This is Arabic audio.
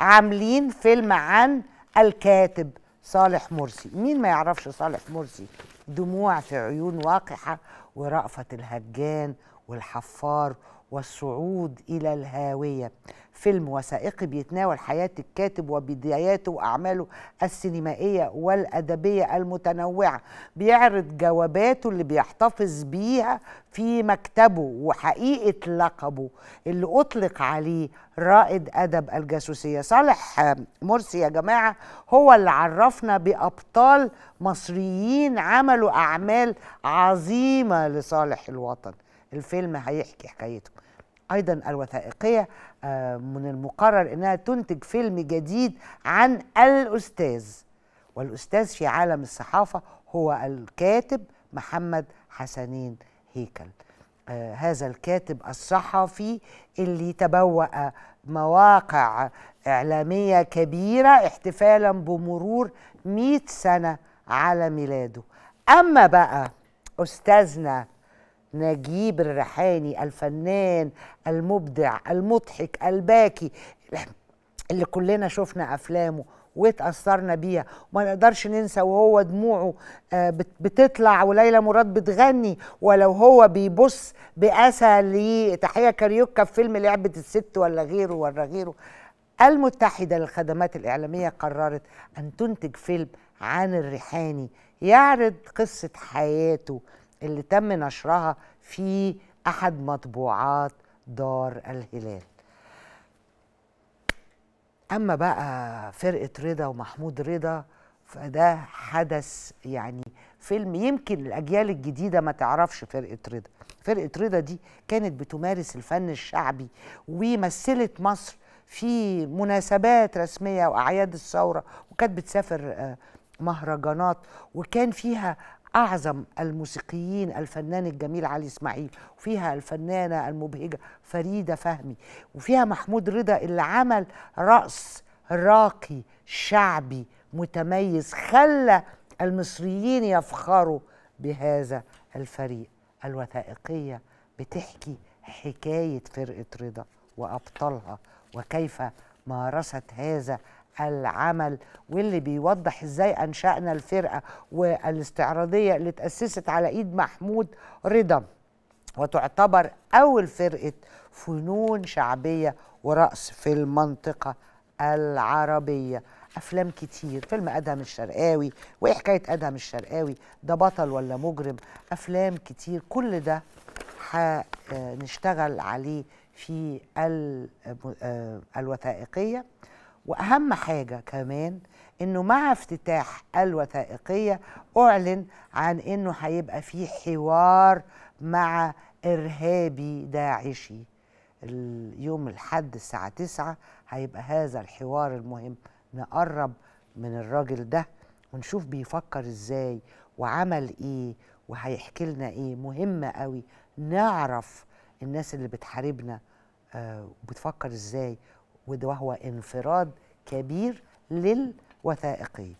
عاملين فيلم عن الكاتب صالح مرسي مين ما يعرفش صالح مرسي دموع في عيون واقحة ورأفت الهجان والحفار والصعود إلى الهاوية فيلم وثائقي بيتناول حياة الكاتب وبداياته وأعماله السينمائية والأدبية المتنوعة بيعرض جواباته اللي بيحتفظ بيها في مكتبه وحقيقة لقبه اللي أطلق عليه رائد أدب الجاسوسية صالح مرسي يا جماعة هو اللي عرفنا بأبطال مصريين عملوا أعمال عظيمة لصالح الوطن الفيلم هيحكي حكايته ايضا الوثائقيه آه، من المقرر انها تنتج فيلم جديد عن الاستاذ والاستاذ في عالم الصحافه هو الكاتب محمد حسنين هيكل آه، هذا الكاتب الصحفي اللي تبوأ مواقع إعلامية كبيرة احتفالا بمرور 100 سنة على ميلاده أما بقى أستاذنا نجيب الريحاني الفنان المبدع المضحك الباكي اللي كلنا شفنا افلامه واتأثرنا بيها وما نقدرش ننسى وهو دموعه آه، بتطلع وليلى مراد بتغني ولو هو بيبص بأسى لتحية كاريوكا في فيلم لعبة الست ولا غيره ولا غيره المتحدة للخدمات الإعلامية قررت أن تنتج فيلم عن الريحاني يعرض قصة حياته اللي تم نشرها في أحد مطبوعات دار الهلال أما بقى فرقة رضا ومحمود رضا فده حدث يعني فيلم يمكن الأجيال الجديدة ما تعرفش فرقة رضا فرقة رضا دي كانت بتمارس الفن الشعبي ومثلت مصر في مناسبات رسمية وأعياد الثورة وكانت بتسافر آه، مهرجانات وكان فيها أعظم الموسيقيين الفنان الجميل علي إسماعيل وفيها الفنانة المبهجة فريدة فهمي وفيها محمود رضا اللي عمل رقص راقي شعبي متميز خلى المصريين يفخروا بهذا الفريق الوثائقية بتحكي حكاية فرقة رضا وأبطالها وكيف مارست هذا العمل واللي بيوضح ازاي انشانا الفرقه والاستعراضيه اللي تاسست على ايد محمود رضا وتعتبر اول فرقه فنون شعبيه ورقص في المنطقه العربيه افلام كتير فيلم ادهم الشرقاوي وايه حكايه ادهم الشرقاوي ده بطل ولا مجرم افلام كتير كل ده هنشتغل عليه في آه، الوثائقيه واهم حاجه كمان انه مع افتتاح الوثائقيه اعلن عن انه هيبقى في حوار مع ارهابي داعشي اليوم الحد الساعه 9 هيبقى هذا الحوار المهم نقرب من الراجل ده ونشوف بيفكر ازاي وعمل ايه وهيحكي لنا ايه مهم قوي نعرف الناس اللي بتحاربنا آه بتفكر ازاي وهو انفراد كبير للوثائقي